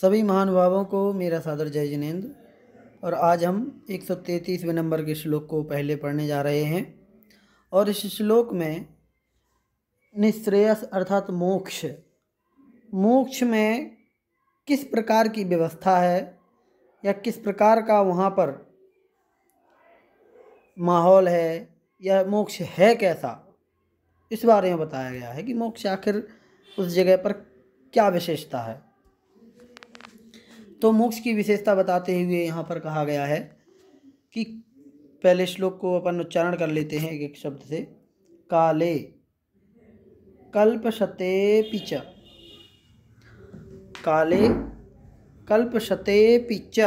सभी महानुभावों को मेरा सादर जय जिनेन्द्र और आज हम एक सौ तैंतीसवें नंबर के श्लोक को पहले पढ़ने जा रहे हैं और इस श्लोक में निश्रेयस अर्थात मोक्ष मोक्ष में किस प्रकार की व्यवस्था है या किस प्रकार का वहाँ पर माहौल है या मोक्ष है कैसा इस बारे में बताया गया है कि मोक्ष आखिर उस जगह पर क्या विशेषता है तो मोक्ष की विशेषता बताते हुए यहाँ पर कहा गया है कि पहले श्लोक को अपन उच्चारण कर लेते हैं एक एक शब्द से काले कल्पशते पिच काले कल्पशते पिच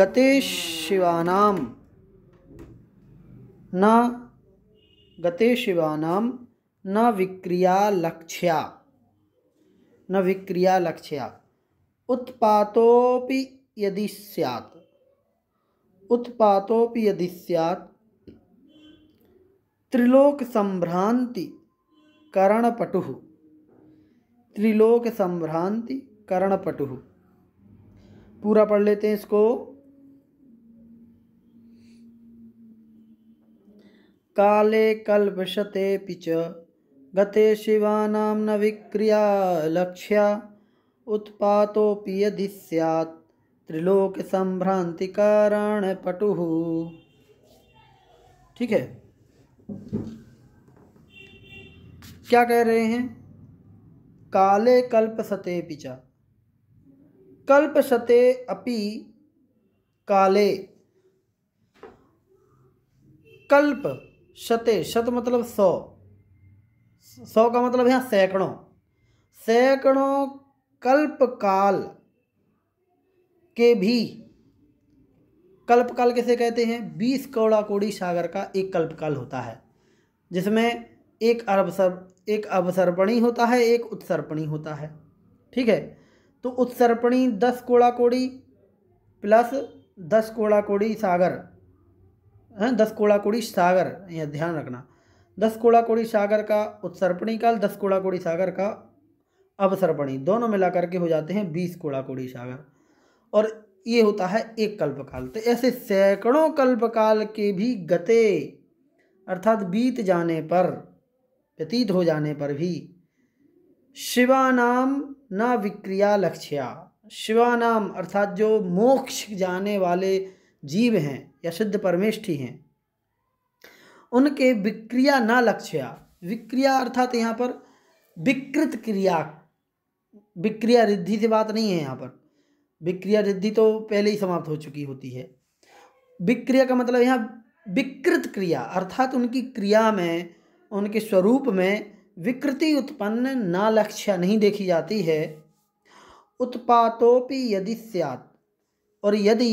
गते शिवानाम न गते शिवानाम न विक्रिया लक्ष्या न विक्रिया लक्ष्या उत्पातोपि यदि स्यात् उत्पातोपि यदि स्यात् त्रिलोक संभ्रांति करणपटु त्रिलोक संभ्रांति करणपटु पूरा पढ़ लेते हैं इसको काले कल्पशते पिच गते शिवानाम न विक्रिया लक्ष्या उत्पातोऽपि संभ्रांति कारण पटु ठीक है क्या कह रहे हैं काले कल्प सते पिचा कल्प सते अपि काले कल्प शते शत मतलब सौ सौ का मतलब यहाँ सैकड़ों सैकड़ों कल्पकाल के भी कल्पकाल कैसे कहते हैं बीस कौड़ा कोड़ी सागर का एक कल्पकाल होता है जिसमें एक अवसर एक अवसर्पणी होता है एक उत्सर्पणी होता है ठीक है तो उत्सर्पणी दस कोड़ा कोड़ी प्लस दस कोड़ा कोड़ी सागर है हाँ, दस कोड़ा कोड़ी सागर यह ध्यान रखना दस कोड़ा कोड़ी सागर का उत्सर्पणी काल दस कोड़ा कोड़ी सागर का अवसर्पणी दोनों मिलाकर के हो जाते हैं बीस कोड़ा कोड़ी सागर और ये होता है एक कल्पकाल तो ऐसे सैकड़ों कल्पकाल के भी गते अर्थात बीत जाने पर व्यतीत हो जाने पर भी शिवानाम न विक्रिया लक्ष्या शिवानाम अर्थात जो मोक्ष जाने वाले जीव हैं या सिद्ध परमेष्ठी हैं उनके विक्रिया ना लक्ष्या विक्रिया अर्थात यहाँ पर विकृत क्रिया विक्रिया रिद्धि से बात नहीं है यहाँ पर विक्रिया रिद्धि तो पहले ही समाप्त हो चुकी होती है विक्रिया का मतलब यहाँ विकृत क्रिया अर्थात उनकी क्रिया में उनके स्वरूप में विकृति उत्पन्न ना लक्ष्य नहीं देखी जाती है उत्पातोपि यदि स्यात और यदि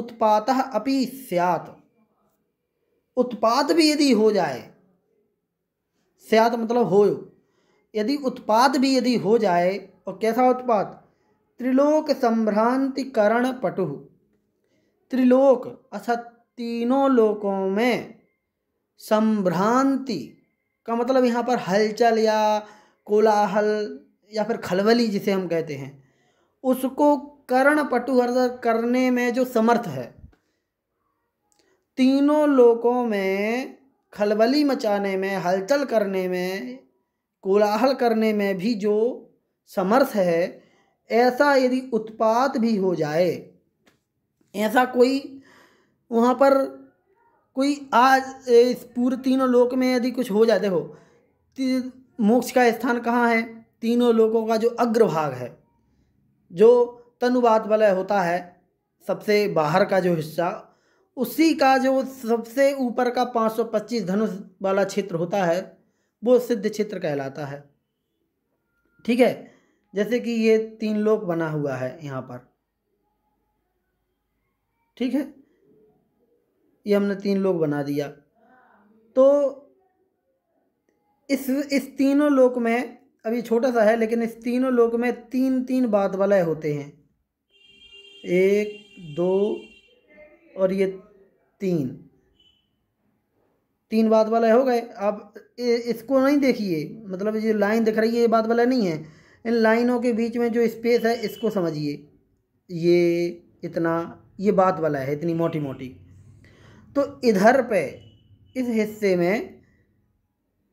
उत्पात अपि स्यात उत्पात भी यदि हो जाए स्यात मतलब हो यदि उत्पाद भी यदि हो जाए और कैसा उत्पाद त्रिलोक संभ्रांतिकरण पटु त्रिलोक अर्थात तीनों लोकों में संभ्रांति का मतलब यहाँ पर हलचल या कोलाहल या फिर खलबली जिसे हम कहते हैं उसको करण पटु अर्थात करने में जो समर्थ है तीनों लोकों में खलबली मचाने में हलचल करने में कोलाहल करने में भी जो समर्थ है ऐसा यदि उत्पात भी हो जाए ऐसा कोई वहाँ पर कोई आज इस पूरे तीनों लोक में यदि कुछ हो जाए देखो मोक्ष का स्थान कहाँ है तीनों लोकों का जो अग्रभाग है जो तनुवात वलय होता है सबसे बाहर का जो हिस्सा उसी का जो सबसे ऊपर का 525 धनुष वाला क्षेत्र होता है वो सिद्ध क्षेत्र कहलाता है ठीक है जैसे कि ये तीन लोक बना हुआ है यहाँ पर ठीक है ये हमने तीन लोक बना दिया तो इस इस तीनों लोक में अभी छोटा सा है लेकिन इस तीनों लोक में तीन तीन बात वाले होते हैं एक दो और ये तीन तीन बात वाले हो गए अब इसको नहीं देखिए मतलब ये लाइन दिख रही है ये बात वाला नहीं है इन लाइनों के बीच में जो स्पेस है इसको समझिए ये इतना ये बात वाला है इतनी मोटी मोटी तो इधर पे इस हिस्से में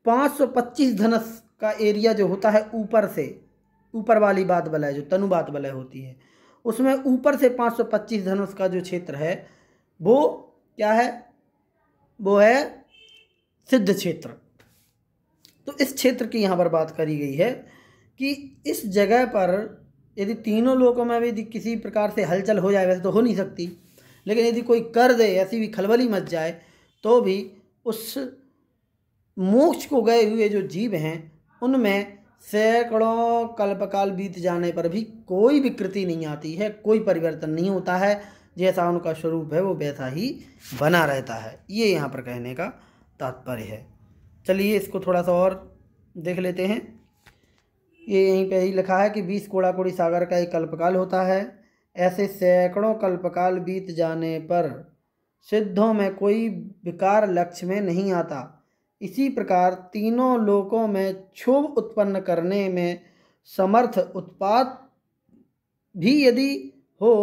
525 धनस का एरिया जो होता है ऊपर से ऊपर वाली बात वलय जो तनु बात वलय होती है उसमें ऊपर से 525 धनुष का जो क्षेत्र है वो क्या है वो है सिद्ध क्षेत्र तो इस क्षेत्र की यहाँ पर बात करी गई है कि इस जगह पर यदि तीनों लोगों में भी किसी प्रकार से हलचल हो जाए वैसे तो हो नहीं सकती लेकिन यदि कोई कर दे ऐसी भी खलबली मच जाए तो भी उस मोक्ष को गए हुए जो जीव हैं उनमें सैकड़ों कल्पकाल बीत जाने पर भी कोई विकृति नहीं आती है कोई परिवर्तन नहीं होता है जैसा उनका स्वरूप है वो वैसा ही बना रहता है ये यहाँ पर कहने का तात्पर्य है चलिए इसको थोड़ा सा और देख लेते हैं ये यहीं पे ही लिखा है कि बीस कोड़ी सागर का एक कल्पकाल होता है ऐसे सैकड़ों कल्पकाल बीत जाने पर सिद्धों में कोई विकार लक्ष्य में नहीं आता इसी प्रकार तीनों लोकों में क्षोभ उत्पन्न करने में समर्थ उत्पाद भी यदि हो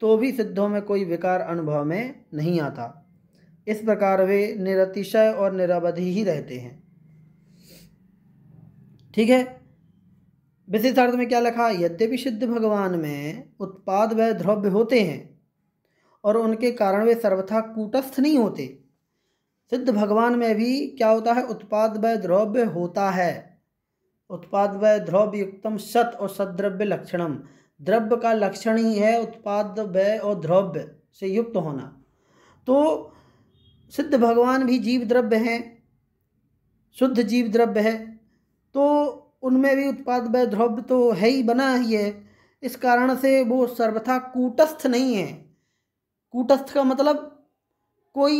तो भी सिद्धों में कोई विकार अनुभव में नहीं आता इस प्रकार वे निरतिशय और निरावधि ही रहते हैं ठीक है विशेषार्थ में क्या लिखा यद्यपि सिद्ध भगवान में उत्पाद व द्रव्य होते हैं और उनके कारण वे सर्वथा कूटस्थ नहीं होते सिद्ध भगवान में भी क्या होता है उत्पाद व द्रव्य होता है उत्पाद व द्रव्य युक्तम सत और सद्रव्य लक्षणम द्रव्य का लक्षण ही है उत्पाद व्यय और द्रव्य से युक्त होना तो सिद्ध भगवान भी जीव द्रव्य हैं शुद्ध जीव द्रव्य है तो उनमें भी उत्पाद व द्रव्य तो है ही बना ही है इस कारण से वो सर्वथा कूटस्थ नहीं है कूटस्थ का मतलब कोई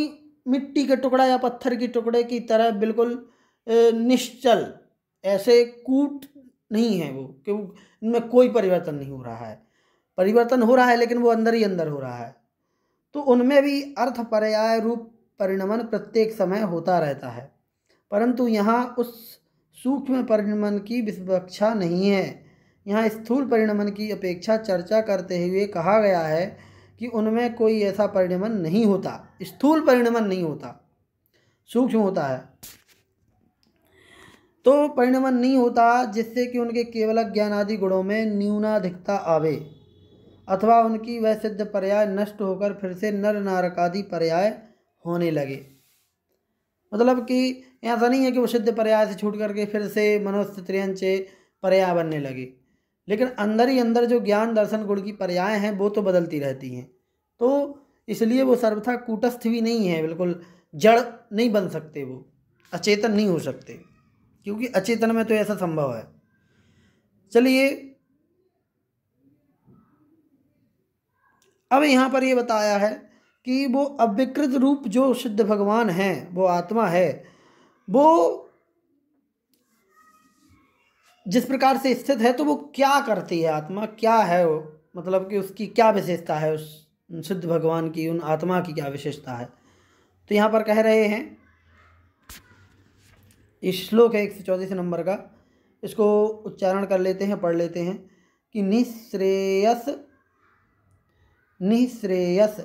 मिट्टी के टुकड़ा या पत्थर के टुकड़े की तरह बिल्कुल निश्चल ऐसे कूट नहीं है वो क्यों उनमें कोई परिवर्तन नहीं हो रहा है परिवर्तन हो रहा है लेकिन वो अंदर ही अंदर हो रहा है तो उनमें भी अर्थ पर्याय रूप परिणमन प्रत्येक समय होता रहता है परंतु यहाँ उस सूक्ष्म परिणमन की विस्वक्षा नहीं है यहाँ स्थूल परिणमन की अपेक्षा चर्चा करते हुए कहा गया है कि उनमें कोई ऐसा परिणमन नहीं होता स्थूल परिणमन नहीं होता सूक्ष्म होता है तो परिणमन नहीं होता जिससे कि उनके केवल ज्ञान आदि गुणों में न्यूनाधिकता आवे अथवा उनकी वह सिद्ध पर्याय नष्ट होकर फिर से नर नारक आदि पर्याय होने लगे मतलब कि ऐसा नहीं है कि वो सिद्ध पर्याय से छूट करके फिर से मनोस्थितियंच पर्याय बनने लगे लेकिन अंदर ही अंदर जो ज्ञान दर्शन गुण की पर्याय हैं वो तो बदलती रहती हैं तो इसलिए वो सर्वथा कूटस्थ भी नहीं है बिल्कुल जड़ नहीं बन सकते वो अचेतन नहीं हो सकते क्योंकि अचेतन में तो ऐसा संभव है चलिए अब यहाँ पर ये बताया है कि वो अविकृत रूप जो सिद्ध भगवान हैं वो आत्मा है वो जिस प्रकार से स्थित है तो वो क्या करती है आत्मा क्या है वो मतलब कि उसकी क्या विशेषता है उस सिद्ध भगवान की उन आत्मा की क्या विशेषता है तो यहाँ पर कह रहे हैं इस श्लोक है एक सौ चौंतीस नंबर का इसको उच्चारण कर लेते हैं पढ़ लेते हैं कि निःश्रेयस निःश्रेयस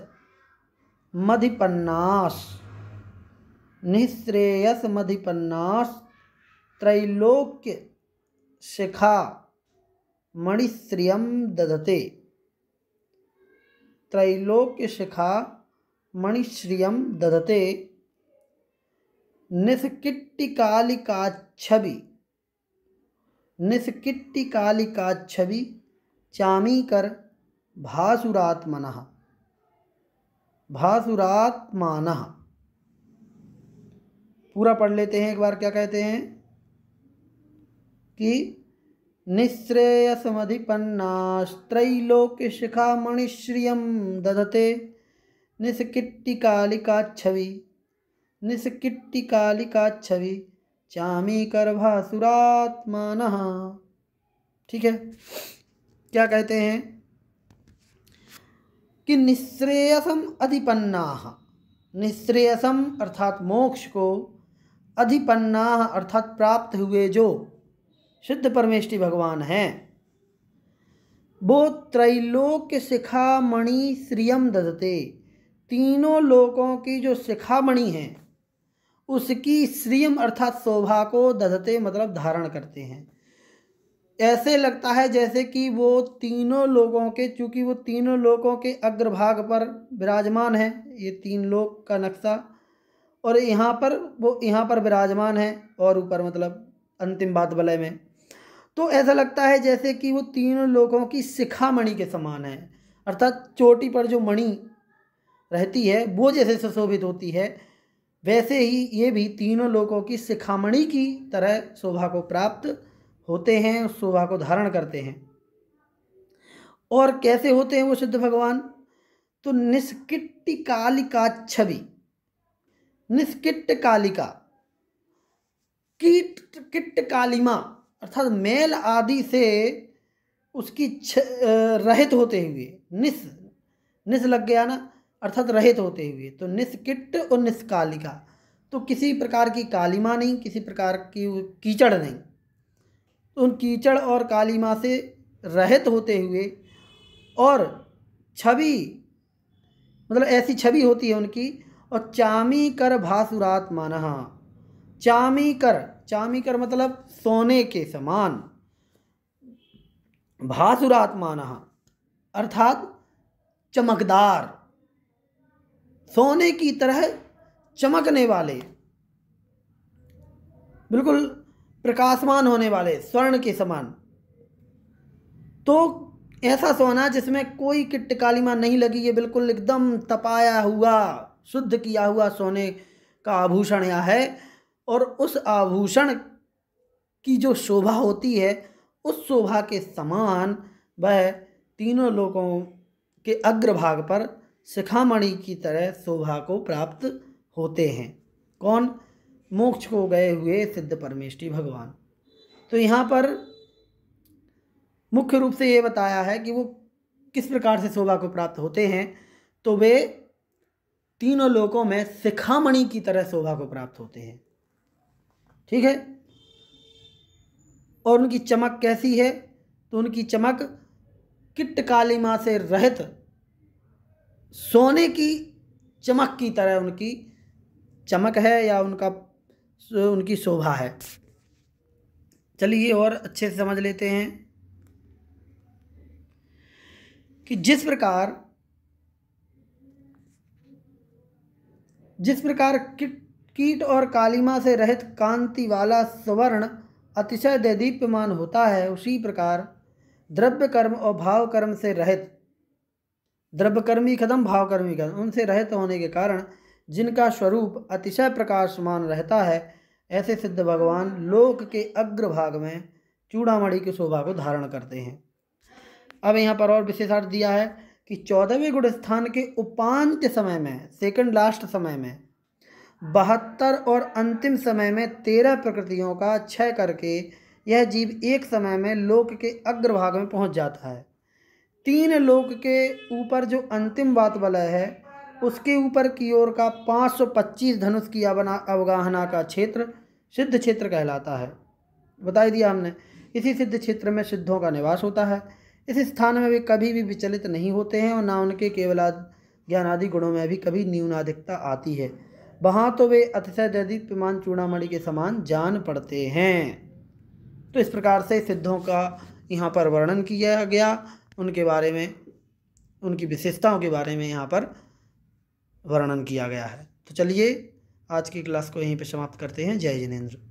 मधिपन्नास निश्रेयस मधिपन्नास त्रैलोक्य शिखा मणिश्रियम दधते त्रैलोक्य शिखा मणिश्रियम दधते निष्किट्टिकालिकाच्छवि निष्किट्टिकालिकाच्छवि चामीकर भासुरात्मनः भासुरात्मान पूरा पढ़ लेते हैं एक बार क्या कहते हैं कि शिखा मणिश्रिय दधते निष्किट्टिकालिकाच्छवि निष्किट्टिकालिकाच्छवि चामीकरभासुरात्मानः ठीक है क्या कहते हैं कि निश्रेयसम अधिपन्ना निश्रेयसम अर्थात मोक्ष को अधिपन्ना अर्थात प्राप्त हुए जो सिद्ध परमेष्टि भगवान हैं वो त्रैलोक शिखामणि श्रियम ददते तीनों लोकों की जो शिखामणि है उसकी श्रियम अर्थात शोभा को ददते मतलब धारण करते हैं ऐसे लगता है जैसे कि वो तीनों लोगों के चूँकि वो तीनों लोगों के अग्रभाग पर विराजमान है ये तीन लोग का नक्शा और यहाँ पर वो यहाँ पर विराजमान है और ऊपर मतलब अंतिम बात वलय में तो ऐसा लगता है जैसे कि वो तीनों लोगों की शिखा मणि के समान है अर्थात चोटी पर जो मणि रहती है वो जैसे सुशोभित होती है वैसे ही ये भी तीनों लोगों की शिखामणि की तरह शोभा को प्राप्त होते हैं उस शोभा को धारण करते हैं और कैसे होते हैं वो सिद्ध भगवान तो निष्किट्ट कालिका छवि निष्किट कालिका कीट किट्ट कालिमा अर्थात मेल आदि से उसकी छ रहित होते हुए निस निस लग गया ना अर्थात रहित होते हुए तो निष्किट और निष्कालिका तो किसी प्रकार की कालिमा नहीं किसी प्रकार की कीचड़ नहीं तो उन कीचड़ और काली माँ से रहित होते हुए और छवि मतलब ऐसी छवि होती है उनकी और चामी कर भासुरात मानहा चामी कर चामी कर मतलब सोने के समान भासुरात मानहा अर्थात चमकदार सोने की तरह चमकने वाले बिल्कुल प्रकाशमान होने वाले स्वर्ण के समान तो ऐसा सोना जिसमें कोई किट कालीमा नहीं लगी ये बिल्कुल एकदम तपाया हुआ शुद्ध किया हुआ सोने का आभूषण यह है और उस आभूषण की जो शोभा होती है उस शोभा के समान वह तीनों लोगों के अग्रभाग पर शिखामणि की तरह शोभा को प्राप्त होते हैं कौन मोक्ष को गए हुए सिद्ध परमेष्ठी भगवान तो यहाँ पर मुख्य रूप से ये बताया है कि वो किस प्रकार से शोभा को प्राप्त होते हैं तो वे तीनों लोकों में शिखामणि की तरह शोभा को प्राप्त होते हैं ठीक है और उनकी चमक कैसी है तो उनकी चमक किट कालिमा से रहित सोने की चमक की तरह उनकी चमक है या उनका उनकी शोभा है चलिए और अच्छे से समझ लेते हैं कि जिस प्रकार जिस प्रकार कीट और कालिमा से रहित कांति वाला स्वर्ण अतिशय दैदीप्यमान होता है उसी प्रकार द्रव्य कर्म और भाव कर्म से रहित द्रव्य कर्मी कदम भाव कर्मी कदम उनसे रहित होने के कारण जिनका स्वरूप अतिशय प्रकाशमान रहता है ऐसे सिद्ध भगवान लोक के अग्रभाग में चूड़ामणि की शोभा को धारण करते हैं अब यहाँ पर और विशेषार्थ दिया है कि चौदहवें गुण स्थान के उपांत समय में सेकंड लास्ट समय में बहत्तर और अंतिम समय में तेरह प्रकृतियों का क्षय करके यह जीव एक समय में लोक के अग्रभाग में पहुंच जाता है तीन लोक के ऊपर जो अंतिम वात वलय है उसके ऊपर की ओर का 525 धनुष की अवगाहना का क्षेत्र सिद्ध क्षेत्र कहलाता है बताई दिया हमने इसी सिद्ध क्षेत्र में सिद्धों का निवास होता है इस स्थान में वे कभी भी विचलित नहीं होते हैं और ना उनके केवल ज्ञान आदि गुणों में भी कभी न्यूनाधिकता आती है वहाँ तो वे अतिशय दैदिक पिमान चूड़ामणि के समान जान पड़ते हैं तो इस प्रकार से सिद्धों का यहाँ पर वर्णन किया गया उनके बारे में उनकी विशेषताओं के बारे में यहाँ पर वर्णन किया गया है तो चलिए आज की क्लास को यहीं पे समाप्त करते हैं जय जिनेन्द्र